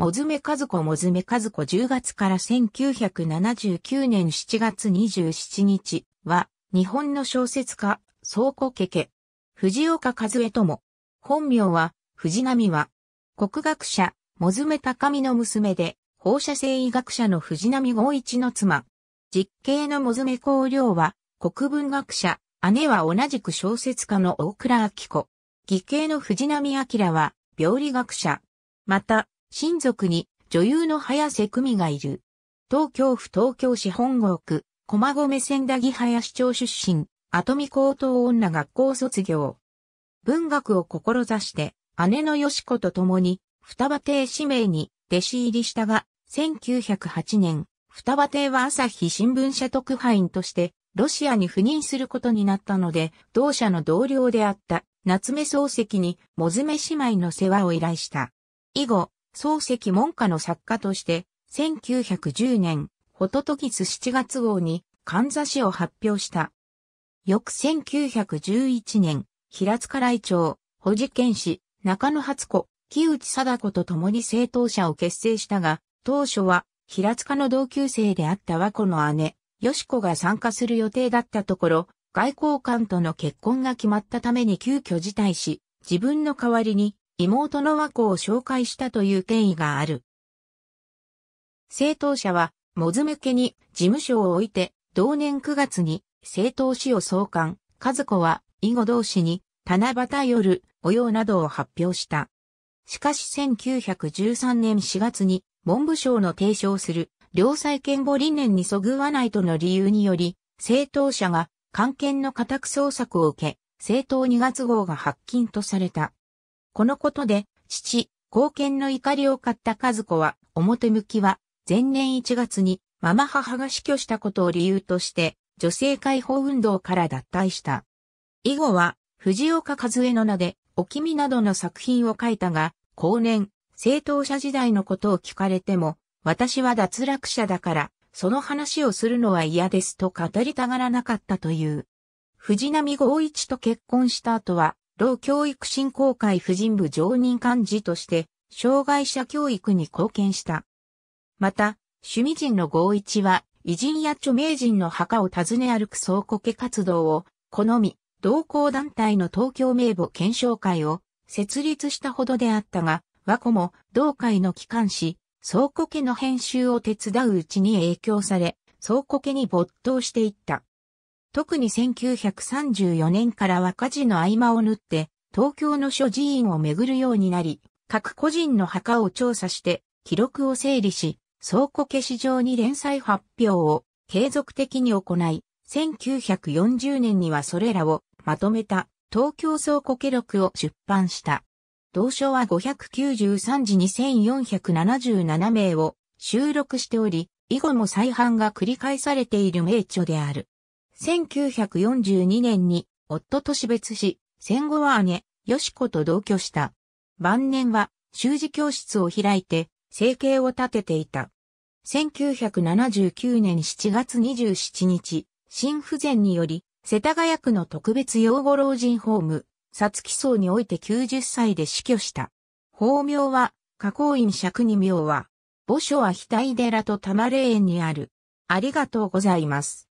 もずめかずこもずめかずこ10月から1979年7月27日は、日本の小説家、倉庫家家、藤岡和江も。本名は、藤波は、国学者、もずめ高見の娘で、放射性医学者の藤波豪一の妻。実刑のもずめ公領は、国文学者、姉は同じく小説家の大倉明子。義刑の藤波明は、病理学者。また、親族に女優の早瀬久美がいる。東京府東京市本郷区、駒込千駄木市町出身、後見高等女学校卒業。文学を志して、姉のよし子と共に、双葉邸氏名に弟子入りしたが、1908年、双葉邸は朝日新聞社特派員として、ロシアに赴任することになったので、同社の同僚であった、夏目漱石に、もずめ姉妹の世話を依頼した。以後、漱石門下の作家として、1910年、ホトトギス7月号に、かんざしを発表した。翌1911年、平塚来町、保持県士、中野初子、木内貞子と共に正当者を結成したが、当初は、平塚の同級生であった和子の姉、よしこが参加する予定だったところ、外交官との結婚が決まったために急遽辞退し、自分の代わりに妹の和子を紹介したという経緯がある。政党者は、もずむ家に事務所を置いて、同年9月に政党史を創刊、和子は以後同士に、七夕夜、おようなどを発表した。しかし1913年4月に、文部省の提唱する、良妻権母理念にそぐわないとの理由により、政党者が、関係の家宅捜索を受け、政党2月号が発禁とされた。このことで、父、貢献の怒りを買った和子は、表向きは、前年1月に、ママ母が死去したことを理由として、女性解放運動から脱退した。以後は、藤岡和江の名で、お君などの作品を書いたが、後年、正当者時代のことを聞かれても、私は脱落者だから、その話をするのは嫌ですと語りたがらなかったという。藤波豪一と結婚した後は、同教育振興会婦人部常任幹事として、障害者教育に貢献した。また、趣味人の合一は、偉人や著名人の墓を訪ね歩く倉庫家活動を、好み、同行団体の東京名簿検証会を設立したほどであったが、和子も同会の機関し、倉庫家の編集を手伝ううちに影響され、倉庫家に没頭していった。特に1934年からは火事の合間を縫って、東京の諸寺院を巡るようになり、各個人の墓を調査して、記録を整理し、倉庫消し場に連載発表を継続的に行い、1940年にはそれらをまとめた東京倉庫記録を出版した。同書は593字2477名を収録しており、以後も再版が繰り返されている名著である。1942年に夫と死別し、戦後は姉、よしこと同居した。晩年は習字教室を開いて生計を立てていた。1979年7月27日、心不全により、世田谷区の特別養護老人ホーム、殺気層において90歳で死去した。法名は、加工院釈二名は、墓所は額寺と玉霊園にある。ありがとうございます。